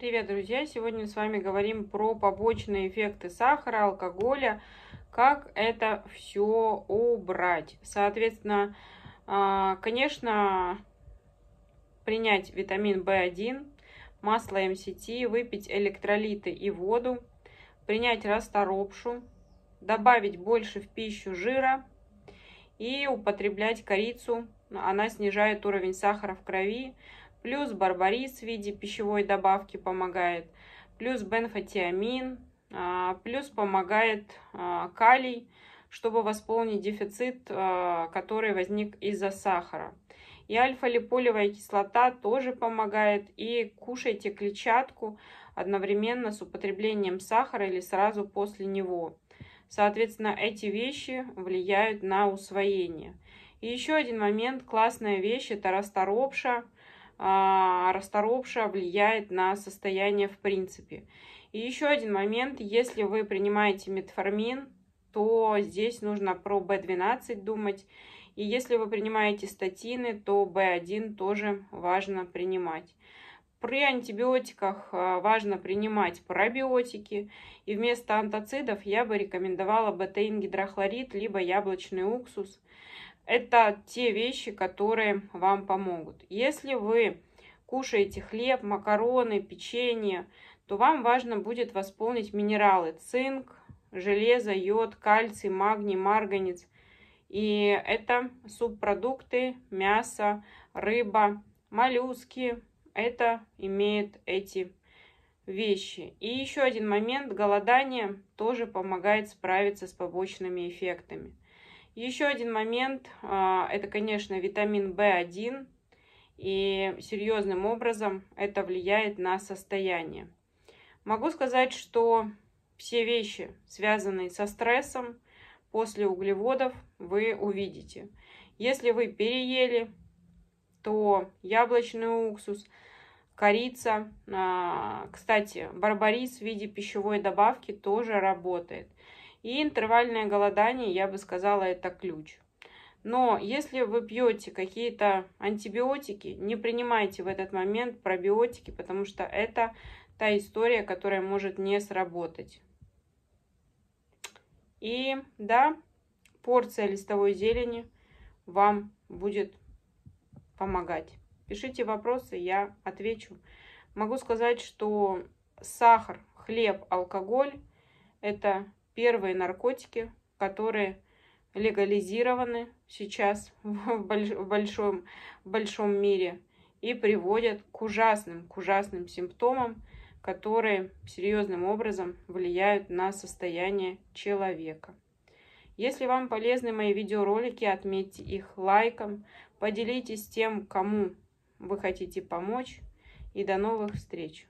Привет, друзья! Сегодня с вами говорим про побочные эффекты сахара, алкоголя, как это все убрать. Соответственно, а, конечно, принять витамин В1, масло МСТ, выпить электролиты и воду, принять расторопшу, добавить больше в пищу жира и употреблять корицу. Она снижает уровень сахара в крови, Плюс барбарис в виде пищевой добавки помогает. Плюс бенфотиамин. А, плюс помогает а, калий, чтобы восполнить дефицит, а, который возник из-за сахара. И альфа-липолевая кислота тоже помогает. И кушайте клетчатку одновременно с употреблением сахара или сразу после него. Соответственно, эти вещи влияют на усвоение. И еще один момент, классная вещь, это расторопша – а, расторопша влияет на состояние в принципе. И еще один момент, если вы принимаете метформин, то здесь нужно про B12 думать. И если вы принимаете статины, то B1 тоже важно принимать. При антибиотиках а, важно принимать пробиотики. И вместо антоцидов я бы рекомендовала бетаин гидрохлорид либо яблочный уксус. Это те вещи, которые вам помогут. Если вы кушаете хлеб, макароны, печенье, то вам важно будет восполнить минералы цинк, железо, йод, кальций, магний, марганец. И это субпродукты, мясо, рыба, моллюски. Это имеет эти вещи. И еще один момент, голодание тоже помогает справиться с побочными эффектами. Еще один момент, а, это, конечно, витамин В1, и серьезным образом это влияет на состояние. Могу сказать, что все вещи, связанные со стрессом, после углеводов вы увидите. Если вы переели, то яблочный уксус, корица, а, кстати, барбарис в виде пищевой добавки тоже работает – и интервальное голодание, я бы сказала, это ключ. Но если вы пьете какие-то антибиотики, не принимайте в этот момент пробиотики, потому что это та история, которая может не сработать. И да, порция листовой зелени вам будет помогать. Пишите вопросы, я отвечу. Могу сказать, что сахар, хлеб, алкоголь – это первые наркотики, которые легализированы сейчас в, больш в, большом, в большом мире и приводят к ужасным, к ужасным симптомам, которые серьезным образом влияют на состояние человека. Если вам полезны мои видеоролики, отметьте их лайком, поделитесь тем, кому вы хотите помочь. И до новых встреч!